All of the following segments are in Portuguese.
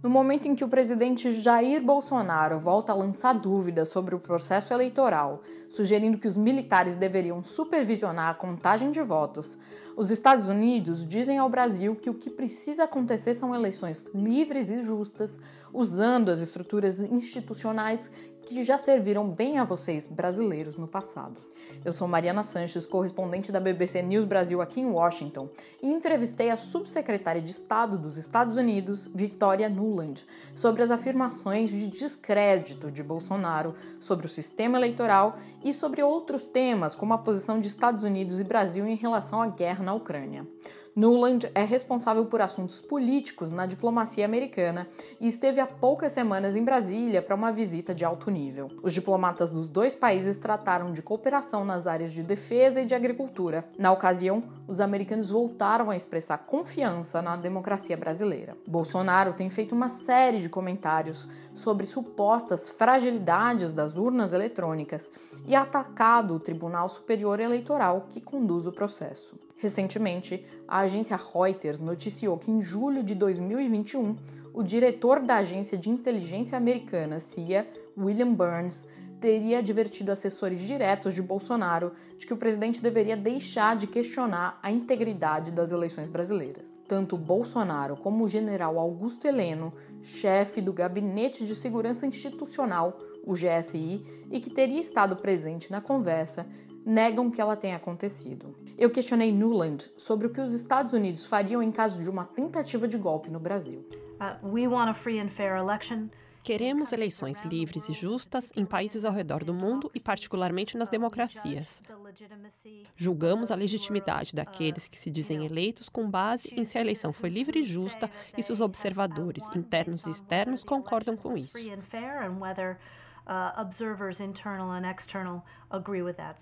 No momento em que o presidente Jair Bolsonaro volta a lançar dúvidas sobre o processo eleitoral, sugerindo que os militares deveriam supervisionar a contagem de votos, os Estados Unidos dizem ao Brasil que o que precisa acontecer são eleições livres e justas, usando as estruturas institucionais que já serviram bem a vocês, brasileiros, no passado. Eu sou Mariana Sanches, correspondente da BBC News Brasil aqui em Washington, e entrevistei a subsecretária de Estado dos Estados Unidos, Victoria Nuland, sobre as afirmações de descrédito de Bolsonaro sobre o sistema eleitoral e sobre outros temas, como a posição de Estados Unidos e Brasil em relação à guerra na Ucrânia. Nuland é responsável por assuntos políticos na diplomacia americana e esteve há poucas semanas em Brasília para uma visita de alto nível. Os diplomatas dos dois países trataram de cooperação nas áreas de defesa e de agricultura. Na ocasião, os americanos voltaram a expressar confiança na democracia brasileira. Bolsonaro tem feito uma série de comentários sobre supostas fragilidades das urnas eletrônicas e atacado o Tribunal Superior Eleitoral que conduz o processo. Recentemente, a agência Reuters noticiou que em julho de 2021, o diretor da agência de inteligência americana CIA, William Burns, teria advertido assessores diretos de Bolsonaro de que o presidente deveria deixar de questionar a integridade das eleições brasileiras. Tanto Bolsonaro como o general Augusto Heleno, chefe do Gabinete de Segurança Institucional, o GSI, e que teria estado presente na conversa, negam que ela tenha acontecido. Eu questionei Nuland sobre o que os Estados Unidos fariam em caso de uma tentativa de golpe no Brasil. Uh, we want a free and fair election. Queremos eleições livres e justas em países ao redor do mundo e, particularmente, nas democracias. Julgamos a legitimidade daqueles que se dizem eleitos com base em se a eleição foi livre e justa e se os observadores, internos e externos, concordam com isso. Uh,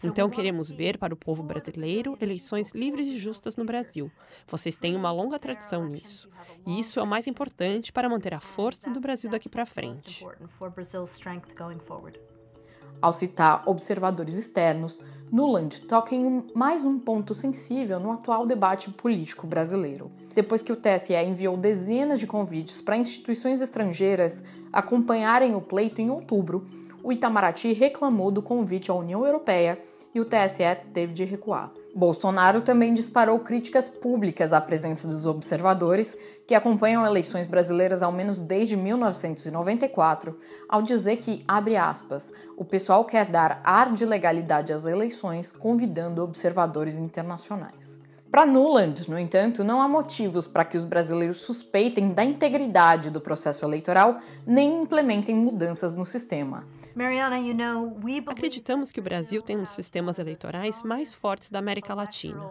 então queremos ver para o povo brasileiro eleições livres e justas no Brasil. Vocês têm uma longa tradição nisso. E isso é o mais importante para manter a força do Brasil daqui para frente. Ao citar observadores externos, Nuland toca em mais um ponto sensível no atual debate político brasileiro depois que o TSE enviou dezenas de convites para instituições estrangeiras acompanharem o pleito em outubro, o Itamaraty reclamou do convite à União Europeia e o TSE teve de recuar. Bolsonaro também disparou críticas públicas à presença dos observadores, que acompanham eleições brasileiras ao menos desde 1994, ao dizer que, abre aspas, o pessoal quer dar ar de legalidade às eleições, convidando observadores internacionais. Para Nuland, no entanto, não há motivos para que os brasileiros suspeitem da integridade do processo eleitoral nem implementem mudanças no sistema. Mariana, Acreditamos que o Brasil tem um dos sistemas eleitorais mais fortes da América Latina.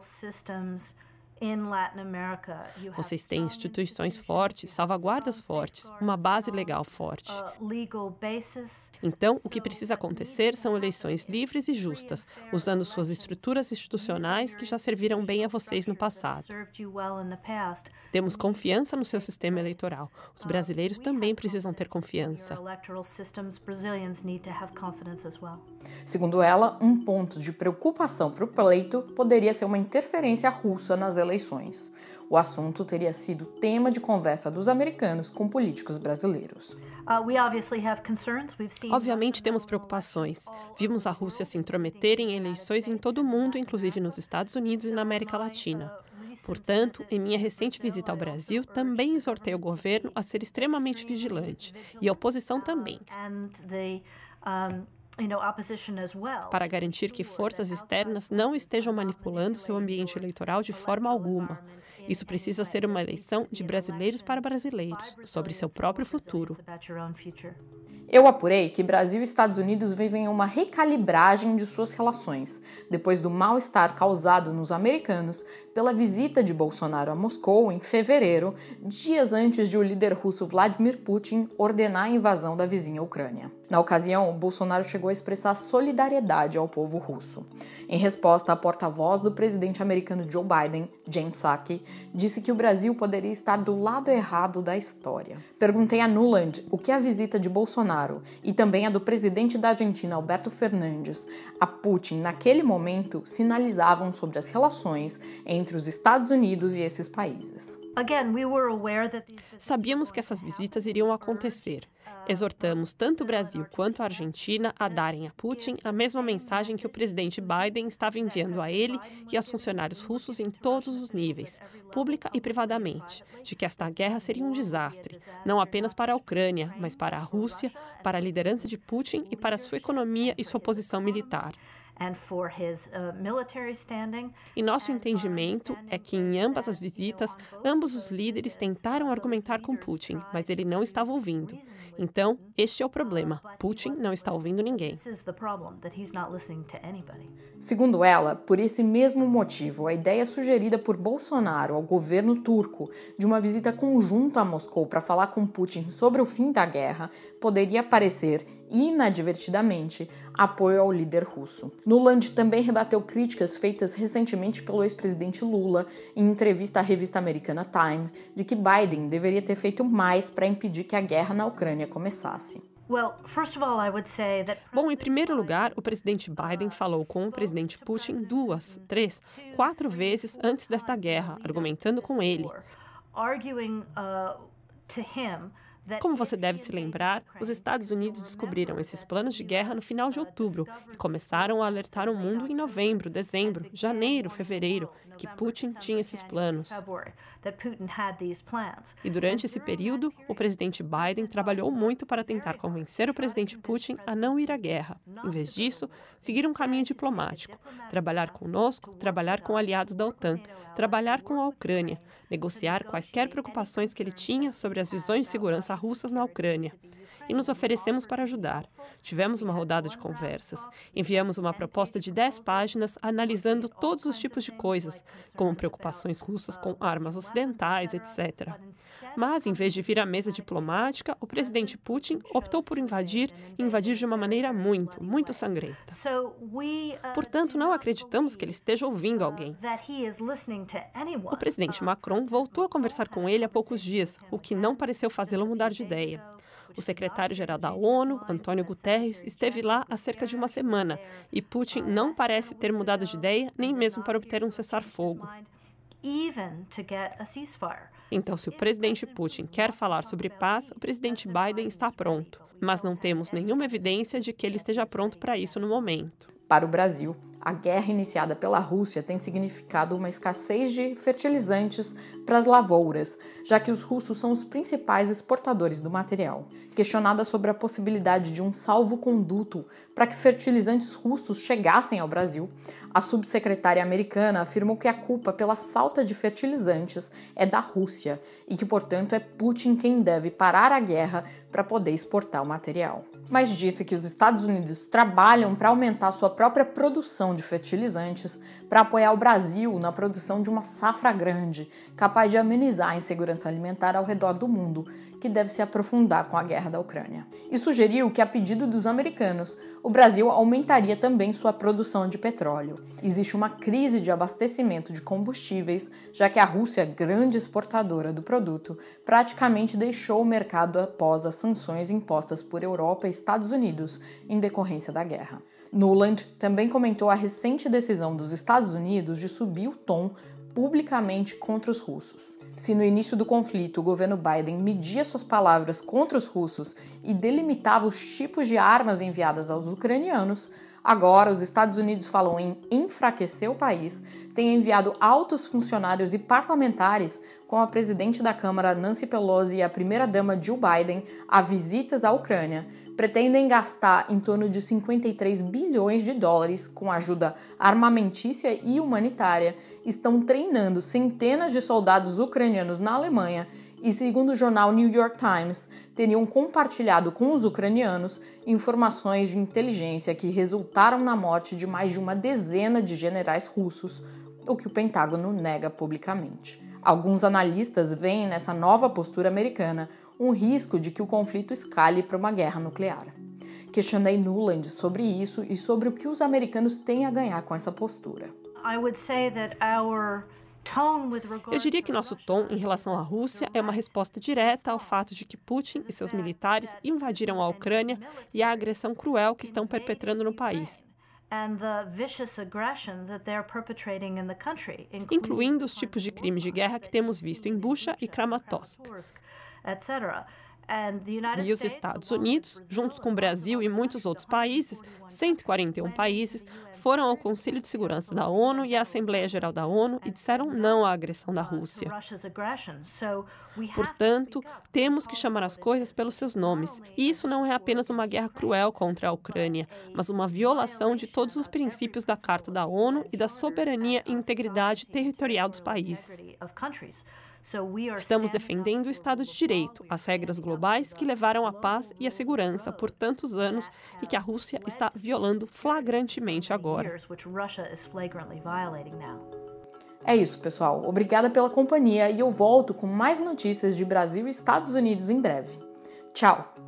Vocês têm instituições fortes, salvaguardas fortes, uma base legal forte. Uh, então, o que precisa acontecer são eleições livres e justas, usando suas estruturas institucionais que já serviram bem a vocês no passado. Temos confiança no seu sistema eleitoral. Os brasileiros uh, também precisam ter confiança. Segundo ela, um ponto de preocupação para o pleito poderia ser uma interferência russa nas eleições eleições. O assunto teria sido tema de conversa dos americanos com políticos brasileiros. Uh, Obviamente temos preocupações. Vimos a Rússia se intrometer em eleições em todo o mundo, inclusive nos Estados Unidos e na América Latina. Portanto, em minha recente visita ao Brasil, também exortei o governo a ser extremamente vigilante e a oposição também para garantir que forças externas não estejam manipulando seu ambiente eleitoral de forma alguma. Isso precisa ser uma eleição de brasileiros para brasileiros, sobre seu próprio futuro. Eu apurei que Brasil e Estados Unidos vivem uma recalibragem de suas relações, depois do mal-estar causado nos americanos pela visita de Bolsonaro a Moscou em fevereiro, dias antes de o líder russo Vladimir Putin ordenar a invasão da vizinha Ucrânia. Na ocasião, Bolsonaro chegou a expressar solidariedade ao povo russo. Em resposta, a porta-voz do presidente americano Joe Biden, Jen Psaki, disse que o Brasil poderia estar do lado errado da história. Perguntei a Nuland o que a visita de Bolsonaro e também a do presidente da Argentina, Alberto Fernandes, a Putin naquele momento sinalizavam sobre as relações entre os Estados Unidos e esses países. Sabíamos que essas visitas iriam acontecer. Uh, Exortamos tanto o Brasil quanto a Argentina a darem a Putin a mesma mensagem que o presidente Biden estava enviando a ele e aos funcionários russos em todos os níveis, pública e privadamente, de que esta guerra seria um desastre, não apenas para a Ucrânia, mas para a Rússia, para a liderança de Putin e para sua economia e sua posição militar. Uh, e nosso entendimento é que em ambas as visitas, ambos os líderes tentaram argumentar com Putin, mas ele não estava ouvindo. Então, este é o problema. Uh, Putin não está ouvindo ninguém. Segundo ela, por esse mesmo motivo, a ideia sugerida por Bolsonaro ao governo turco de uma visita conjunta a Moscou para falar com Putin sobre o fim da guerra poderia parecer inadvertidamente apoio ao líder russo. Nuland também rebateu críticas feitas recentemente pelo ex-presidente Lula em entrevista à revista americana Time de que Biden deveria ter feito mais para impedir que a guerra na Ucrânia começasse. Bom, em primeiro lugar, o presidente Biden falou com o presidente Putin duas, três, quatro vezes antes desta guerra, argumentando com ele. Arguing uh, to him como você deve se lembrar, os Estados Unidos descobriram esses planos de guerra no final de outubro e começaram a alertar o mundo em novembro, dezembro, janeiro, fevereiro, que Putin tinha esses planos. E durante esse período, o presidente Biden trabalhou muito para tentar convencer o presidente Putin a não ir à guerra. Em vez disso, seguir um caminho diplomático, trabalhar conosco, trabalhar com aliados da OTAN, trabalhar com a Ucrânia, negociar quaisquer preocupações que ele tinha sobre as visões de segurança russas na Ucrânia e nos oferecemos para ajudar. Tivemos uma rodada de conversas. Enviamos uma proposta de 10 páginas analisando todos os tipos de coisas, como preocupações russas com armas ocidentais, etc. Mas, em vez de vir à mesa diplomática, o presidente Putin optou por invadir e invadir de uma maneira muito, muito sangrenta. Uh, Portanto, não acreditamos que ele esteja ouvindo alguém. O presidente Macron voltou a conversar com ele há poucos dias, o que não pareceu fazê-lo mudar de ideia. O secretário-geral da ONU, Antônio Guterres, esteve é, lá há cerca de uma semana é, e Putin não parece é ter mudado de ideia, nem mesmo para obter um cessar-fogo. Então, se o presidente Putin quer falar sobre paz, o presidente Biden está pronto, mas não então, temos nenhuma evidência de que ele esteja pronto para isso no momento. Para o Brasil, a guerra iniciada pela Rússia tem significado uma escassez de fertilizantes para as lavouras, já que os russos são os principais exportadores do material. Questionada sobre a possibilidade de um salvo-conduto para que fertilizantes russos chegassem ao Brasil, a subsecretária americana afirmou que a culpa pela falta de fertilizantes é da Rússia e que, portanto, é Putin quem deve parar a guerra para poder exportar o material mas disse é que os Estados Unidos trabalham para aumentar sua própria produção de fertilizantes para apoiar o Brasil na produção de uma safra grande, capaz de amenizar a insegurança alimentar ao redor do mundo, que deve se aprofundar com a guerra da Ucrânia. E sugeriu que, a pedido dos americanos, o Brasil aumentaria também sua produção de petróleo. Existe uma crise de abastecimento de combustíveis, já que a Rússia, grande exportadora do produto, praticamente deixou o mercado após as sanções impostas por Europa e Estados Unidos em decorrência da guerra. Nuland também comentou a recente decisão dos Estados Unidos de subir o tom publicamente contra os russos. Se no início do conflito o governo Biden media suas palavras contra os russos e delimitava os tipos de armas enviadas aos ucranianos, agora os Estados Unidos falam em enfraquecer o país, têm enviado altos funcionários e parlamentares, como a presidente da Câmara Nancy Pelosi e a primeira-dama Jill Biden, a visitas à Ucrânia pretendem gastar em torno de 53 bilhões de dólares com ajuda armamentícia e humanitária, estão treinando centenas de soldados ucranianos na Alemanha e, segundo o jornal New York Times, teriam compartilhado com os ucranianos informações de inteligência que resultaram na morte de mais de uma dezena de generais russos, o que o Pentágono nega publicamente. Alguns analistas veem nessa nova postura americana um risco de que o conflito escale para uma guerra nuclear. Questionei Nuland sobre isso e sobre o que os americanos têm a ganhar com essa postura. Eu diria que nosso tom em relação à Rússia é uma resposta direta ao fato de que Putin e seus militares invadiram a Ucrânia e à agressão cruel que estão perpetrando no país and the vicious aggression that they're perpetrating in the country, incluindo os tipos de crimes de guerra que temos visto em Bucha e Kramatorsk, etc. E os Estados Unidos, juntos com o Brasil e muitos outros países, 141 países, foram ao Conselho de Segurança da ONU e à Assembleia Geral da ONU e disseram não à agressão da uh, Rússia. Portanto, temos que chamar as coisas pelos seus nomes. E isso não é apenas uma guerra cruel contra a Ucrânia, mas uma violação de todos os princípios da Carta da ONU e da soberania e integridade territorial dos países. Estamos defendendo o Estado de Direito, as regras globais que levaram à paz e à segurança por tantos anos e que a Rússia está violando flagrantemente agora. É isso, pessoal. Obrigada pela companhia e eu volto com mais notícias de Brasil e Estados Unidos em breve. Tchau!